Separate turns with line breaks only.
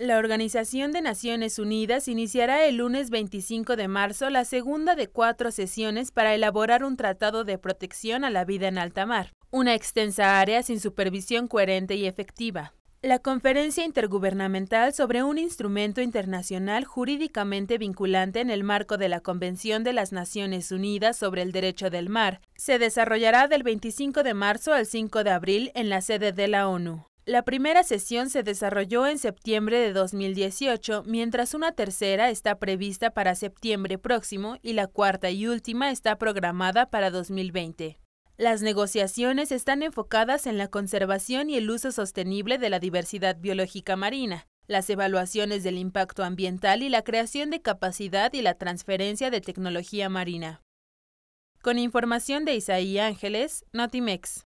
La Organización de Naciones Unidas iniciará el lunes 25 de marzo la segunda de cuatro sesiones para elaborar un tratado de protección a la vida en alta mar, una extensa área sin supervisión coherente y efectiva. La Conferencia Intergubernamental sobre un Instrumento Internacional Jurídicamente Vinculante en el marco de la Convención de las Naciones Unidas sobre el Derecho del Mar se desarrollará del 25 de marzo al 5 de abril en la sede de la ONU. La primera sesión se desarrolló en septiembre de 2018, mientras una tercera está prevista para septiembre próximo y la cuarta y última está programada para 2020. Las negociaciones están enfocadas en la conservación y el uso sostenible de la diversidad biológica marina, las evaluaciones del impacto ambiental y la creación de capacidad y la transferencia de tecnología marina. Con información de Isaí Ángeles, Notimex.